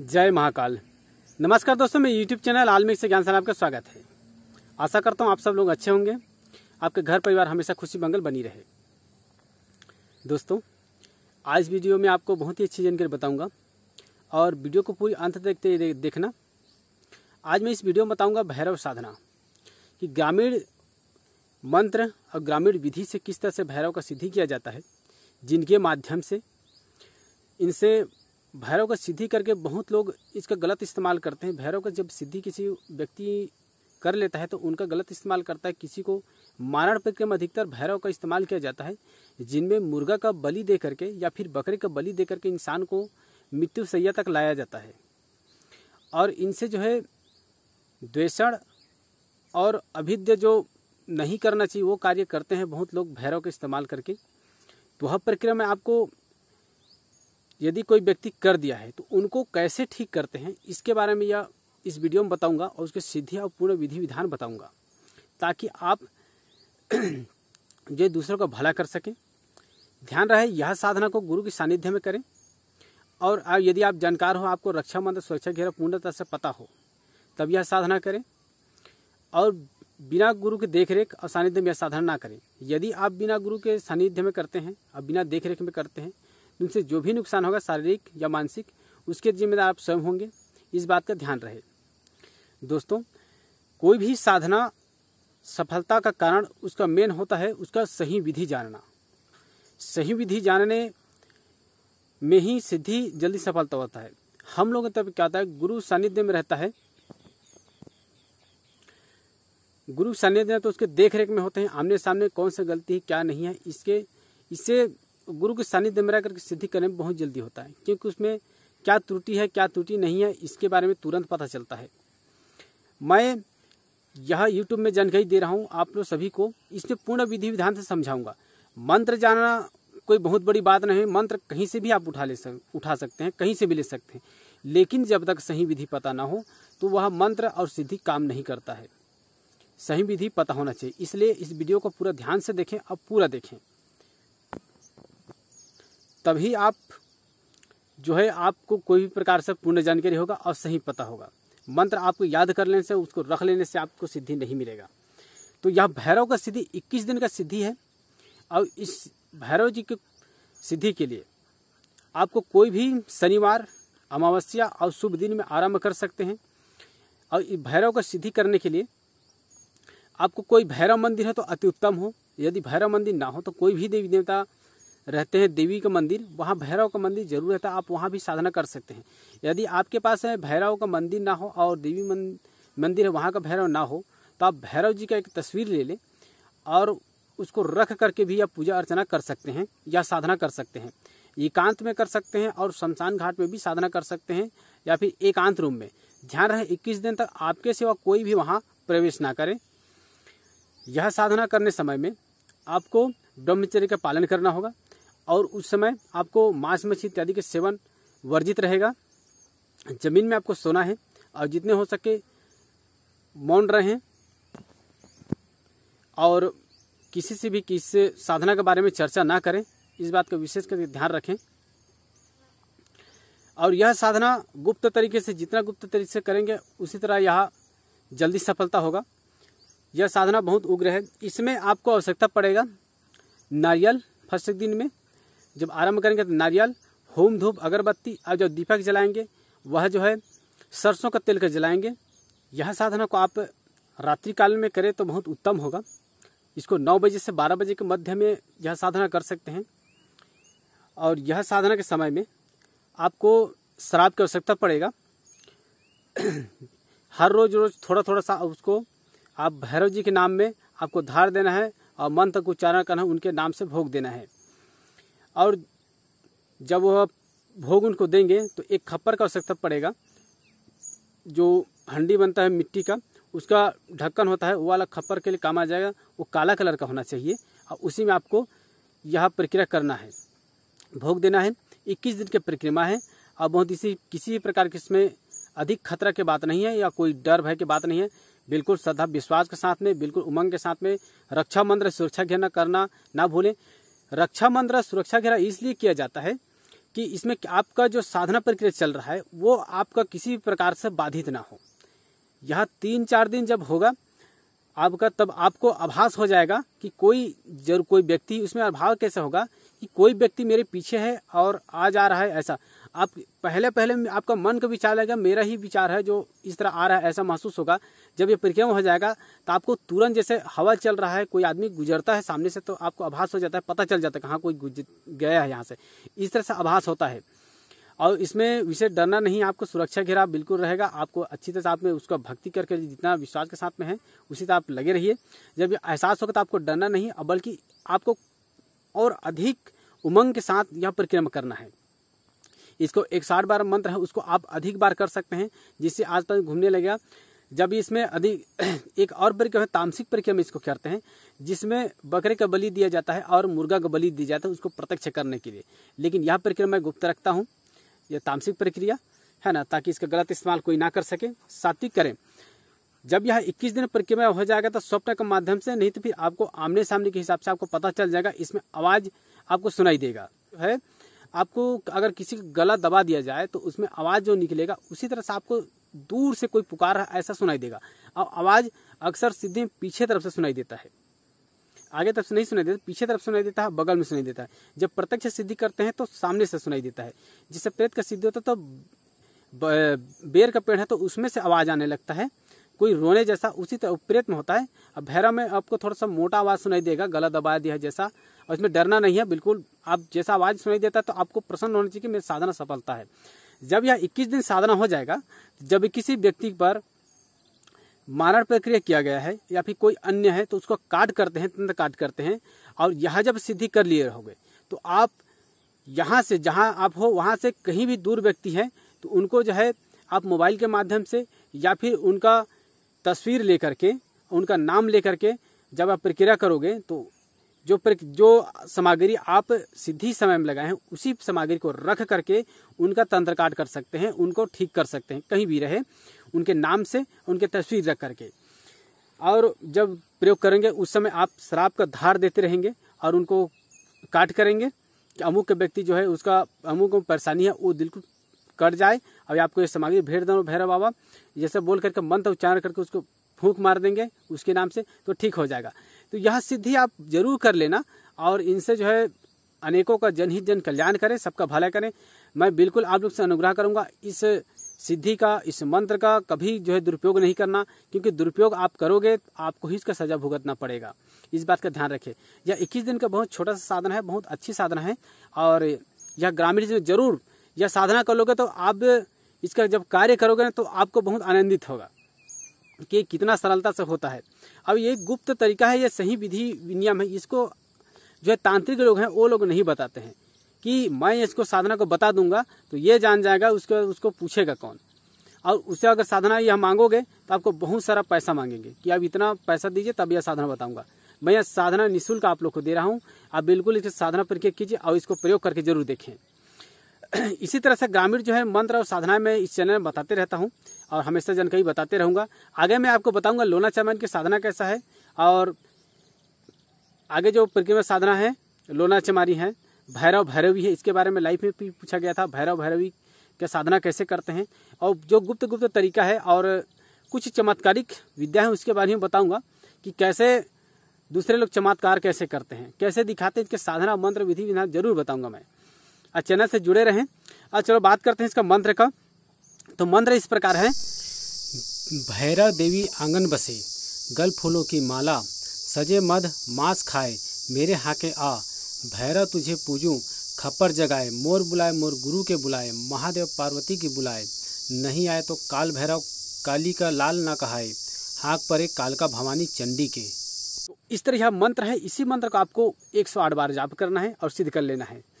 जय महाकाल नमस्कार दोस्तों मैं यूट्यूब चैनल आलमिक से ज्ञान सर आपका स्वागत है आशा करता हूँ आप सब लोग अच्छे होंगे आपके घर परिवार हमेशा खुशी मंगल बनी रहे दोस्तों आज वीडियो में आपको बहुत ही अच्छी जानकारी बताऊंगा और वीडियो को पूरी अंत देखते देखना आज मैं इस वीडियो में बताऊँगा भैरव साधना कि ग्रामीण मंत्र और ग्रामीण विधि से किस तरह से भैरव का सिद्धि किया जाता है जिनके माध्यम से इनसे भैरव का सिद्धि करके बहुत लोग इसका गलत इस्तेमाल करते हैं भैरव का जब सिद्धि किसी व्यक्ति कर लेता है तो उनका गलत इस्तेमाल करता है किसी को मारण में अधिकतर भैरव का इस्तेमाल किया जाता है जिनमें मुर्गा का बलि दे करके या फिर बकरे का बलि दे करके इंसान को मृत्यु सैया तक लाया जाता है और इनसे जो है द्वेषण और अभिद्य जो नहीं करना चाहिए वो कार्य करते हैं बहुत लोग भैरव का इस्तेमाल करके तो वह प्रक्रिया में आपको यदि कोई व्यक्ति कर दिया है तो उनको कैसे ठीक करते हैं इसके बारे में यह इस वीडियो में बताऊंगा और उसके सिद्धि और पूर्ण विधि विधान बताऊंगा ताकि आप जो दूसरों का भला कर सकें ध्यान रहे यह साधना को गुरु के सानिध्य में करें और यदि आप जानकार हो आपको रक्षा मंत्र सुरक्षा घेरा पूर्णता से पता हो तब यह साधना करें और बिना गुरु के देखरेख और सानिध्य में यह साधना ना करें यदि आप बिना गुरु के सानिध्य में करते हैं और बिना देखरेख में करते हैं उनसे जो भी नुकसान होगा शारीरिक या मानसिक उसके जिम्मेदार आप स्वयं होंगे इस बात का ध्यान रहे दोस्तों कोई भी साधना सफलता का कारण उसका मेन होता है उसका सही विधि जानना सही विधि जानने में ही सिद्धि जल्दी सफलता होता है हम लोगों तब क्या होता है गुरु सानिध्य में रहता है गुरु सानिध्य तो उसके देख रेख में होते हैं आमने सामने कौन सा गलती है क्या नहीं है इसके इससे गुरु के सानिध्य में रह करके सिद्धि करने में बहुत जल्दी होता है क्योंकि उसमें क्या त्रुटि है क्या त्रुटि नहीं है इसके बारे में तुरंत पता चलता है मैं यह यूट्यूब में जानकारी दे रहा हूँ आप लोग सभी को इसमें पूर्ण विधि विधान से समझाऊंगा मंत्र जानना कोई बहुत बड़ी बात नहीं है मंत्र कहीं से भी आप उठा ले सक उठा सकते हैं कहीं से भी ले सकते हैं लेकिन जब तक सही विधि पता ना हो तो वह मंत्र और सिद्धि काम नहीं करता है सही विधि पता होना चाहिए इसलिए इस वीडियो को पूरा ध्यान से देखें और पूरा देखें तभी आप जो है आपको कोई भी प्रकार से पूर्ण जानकारी होगा और सही पता होगा मंत्र आपको याद कर लेने से उसको रख लेने से आपको सिद्धि नहीं मिलेगा तो यह भैरव का सिद्धि 21 दिन का सिद्धि है और इस भैरव जी की सिद्धि के लिए आपको कोई भी शनिवार अमावस्या और शुभ दिन में आराम कर सकते हैं और भैरव का सिद्धि करने के लिए आपको कोई भैरव मंदिर है तो अति उत्तम हो यदि भैरव मंदिर ना हो तो कोई भी देवी देवता रहते हैं देवी का मंदिर वहाँ भैरव का मंदिर जरूर रहता है आप वहाँ भी साधना कर सकते हैं यदि आपके पास है भैरव का मंदिर ना हो और देवी मंदिर है वहाँ का भैरव ना हो तो आप भैरव जी का एक तस्वीर ले लें और उसको रख करके भी आप पूजा अर्चना कर सकते हैं या साधना कर सकते हैं एकांत में कर सकते हैं और शमशान घाट में भी साधना कर सकते हैं या फिर एकांत रूम में ध्यान रहे 21 दिन तक आपके सिवा कोई भी वहाँ प्रवेश ना करे यह साधना करने समय में आपको ब्रह्मचर्य का पालन करना होगा और उस समय आपको मांस मछली इत्यादि के सेवन वर्जित रहेगा जमीन में आपको सोना है और जितने हो सके मौन रहें और किसी से भी किस साधना के बारे में चर्चा ना करें इस बात का विशेष करके ध्यान रखें और यह साधना गुप्त तरीके से जितना गुप्त तरीके से करेंगे उसी तरह यह जल्दी सफलता होगा यह साधना बहुत उग्र है इसमें आपको आवश्यकता पड़ेगा नारियल फर्स्ट दिन में जब आरंभ करेंगे तो नारियल होम धूप अगरबत्ती और जो दीपक जलाएंगे वह जो है सरसों का तेल का जलाएंगे यह साधना को आप रात्रि काल में करें तो बहुत उत्तम होगा इसको नौ बजे से बारह बजे के मध्य में यह साधना कर सकते हैं और यह साधना के समय में आपको शराब की आवश्यकता पड़ेगा हर रोज रोज थोड़ा थोड़ा सा उसको आप भैरव जी के नाम में आपको धार देना है और मंत्र को उच्चारण करना है उनके नाम से भोग देना है और जब वह भोग उनको देंगे तो एक खप्पर का आवश्यकता पड़ेगा जो हंडी बनता है मिट्टी का उसका ढक्कन होता है वो वाला खप्पर के लिए काम आ जाएगा वो काला कलर का होना चाहिए और उसी में आपको यह प्रक्रिया करना है भोग देना है इक्कीस दिन की प्रक्रिया है और बहुत इसी किसी भी प्रकार की इसमें अधिक खतरा की बात नहीं है या कोई डर भय की बात नहीं है बिल्कुल श्रद्धा विश्वास के साथ में बिल्कुल उमंग के साथ में रक्षा मंत्र सुरक्षा घेरना करना ना भूलें रक्षा मंत्र सुरक्षा घेरा इसलिए किया जाता है कि इसमें आपका जो साधना प्रक्रिया चल रहा है वो आपका किसी भी प्रकार से बाधित ना हो यह तीन चार दिन जब होगा आपका तब आपको आभास हो जाएगा कि कोई जरूर कोई व्यक्ति उसमें अभाव कैसे होगा कि कोई व्यक्ति मेरे पीछे है और आज आ रहा है ऐसा आप पहले पहले आपका मन का विचार आएगा मेरा ही विचार है जो इस तरह आ रहा है ऐसा महसूस होगा जब ये प्रक्रिया हो जाएगा तो आपको तुरंत जैसे हवा चल रहा है कोई आदमी गुजरता है सामने से तो आपको आभास हो जाता है पता चल जाता है कहाँ कोई गया है यहाँ से इस तरह से आभास होता है और इसमें विशेष डरना नहीं आपको सुरक्षा घेरा बिल्कुल रहेगा आपको अच्छी तरह से आप में उसका भक्ति करके जितना विश्वास के साथ में है उसी तरह आप लगे रहिए जब ये एहसास होगा तो आपको डरना नहीं बल्कि आपको और अधिक उमंग के साथ यह परिक्रमा करना है इसको एक साठ बार मंत्र है उसको आप अधिक बार कर सकते हैं जिससे आज तक घूमने लगेगा जब इसमें अधिक एक और प्रक्रिया है तामसिक प्रक्रिया में इसको करते हैं जिसमें बकरे का बलि दिया जाता है और मुर्गा का बलि दिया जाता है उसको प्रत्यक्ष करने के लिए लेकिन यह प्रक्रिया मैं गुप्त रखता हूँ यह तामसिक प्रक्रिया है ना ताकि इसका गलत इस्तेमाल कोई ना कर सके सात्विक करें जब यह 21 दिन प्रक्रिया हो जाएगा तो स्वप्न के माध्यम से नहीं तो फिर आपको आमने सामने के हिसाब से आपको पता चल जाएगा इसमें आवाज़ आपको सुनाई देगा है आपको अगर किसी को गला दबा दिया जाए तो उसमें आवाज़ जो निकलेगा उसी तरह से आपको दूर से कोई पुकार ऐसा सुनाई देगा और आवाज़ अक्सर सीधे पीछे तरफ से सुनाई देता है आगे तरफ से नहीं सुनाई देता पीछे तरफ सुनाई देता है बगल में सुनाई देता है जब प्रत्यक्ष सिद्धि करते हैं तो सामने से सुनाई देता है जिससे प्रेत का सिद्धि होता है तो बेर का पेड़ है तो उसमें से आवाज़ आने लगता है कोई रोने जैसा उसी तरह प्रयत्न में होता है अब भैरव में आपको थोड़ा सा मोटा आवाज़ सुनाई देगा गला दबा दिया जैसा और इसमें डरना नहीं है बिल्कुल आप जैसा आवाज़ सुनाई देता है तो आपको प्रसन्न होना चाहिए कि मेरी साधना सफलता है जब यह इक्कीस दिन साधना हो जाएगा जब किसी व्यक्ति पर मारण प्रक्रिया किया गया है या फिर कोई अन्य है तो उसको काट करते हैं तंत्र काट करते हैं और यह जब सिद्धि कर लिए रहोगे तो आप यहाँ से जहाँ आप हो वहाँ से कहीं भी दूर व्यक्ति है तो उनको जो है आप मोबाइल के माध्यम से या फिर उनका तस्वीर लेकर के उनका नाम लेकर के जब आप प्रक्रिया करोगे तो जो जो सामग्री आप सीधी समय में लगाए हैं उसी सामग्री को रख करके उनका तंत्र काट कर सकते हैं उनको ठीक कर सकते हैं कहीं भी रहे उनके नाम से उनके तस्वीर रख करके और जब प्रयोग करेंगे उस समय आप शराब का धार देते रहेंगे और उनको काट करेंगे कि अमुक व्यक्ति जो है उसका अमुक परेशानी है वो बिल्कुल कट जाए अभी आपको ये सामग्री भेज दो भैरव बाबा जैसे बोल करके मंत्र उच्चारण करके उसको फूक मार देंगे उसके नाम से तो ठीक हो जाएगा तो यह सिद्धि आप जरूर कर लेना और इनसे जो है अनेकों का जनहित जन कल्याण करें सबका भला करें मैं बिल्कुल आप लोग से अनुग्रह करूंगा इस सिद्धि का इस मंत्र का कभी जो है दुरुपयोग नहीं करना क्योंकि दुरुपयोग आप करोगे आपको ही इसका सजा भुगतना पड़ेगा इस बात का ध्यान रखें यह 21 दिन का बहुत छोटा सा साधन है बहुत अच्छी साधन है और यह ग्रामीण जरूर या साधना कर लोगे तो आप इसका जब कार्य करोगे ना तो आपको बहुत आनंदित होगा कि कितना सरलता से होता है अब ये गुप्त तरीका है ये सही विधि नियम है इसको जो है तांत्रिक लोग हैं वो लोग नहीं बताते हैं कि मैं इसको साधना को बता दूंगा तो ये जान जाएगा उसको उसको पूछेगा कौन और उससे अगर साधना यह मांगोगे तो आपको बहुत सारा पैसा मांगेंगे कि आप इतना पैसा दीजिए तब यह साधना बताऊंगा मैं यह साधना निःशुल्क आप लोग को दे रहा हूँ आप बिल्कुल इस साधना पर कीजिए और इसको प्रयोग करके जरूर देखें इसी तरह से ग्रामीण जो है मंत्र और साधना में इस चैनल में बताते रहता हूँ और हमेशा जानकारी बताते रहूँगा आगे मैं आपको बताऊँगा लोना चमन की साधना कैसा है और आगे जो प्रक्रिया साधना है लोना चमारी है भैरव भैरवी है इसके बारे में लाइफ में भी पूछा गया था भैरव भैरवी का साधना कैसे करते हैं और जो गुप्त गुप्त तरीका है और कुछ चमत्कारिक विद्या है उसके बारे में बताऊँगा कि कैसे दूसरे लोग चमत्कार कैसे करते हैं कैसे दिखाते हैं इसके साधना मंत्र विधि विधान जरूर बताऊँगा मैं चैनल से जुड़े रहें और चलो बात करते हैं इसका मंत्र का तो मंत्र इस प्रकार है भैरव देवी आंगन बसे गल फूलों की माला सजे मध मांस खाए मेरे हाके आ भैरव तुझे पूजूं खप्पर जगाए मोर बुलाए मोर गुरु के बुलाए महादेव पार्वती की बुलाए नहीं आए तो काल भैरव काली का लाल ना कहाए हाक एक काल का भवानी चंडी के तो इस तरह यह मंत्र है इसी मंत्र को आपको 108 बार जाप करना है और सिद्ध कर लेना है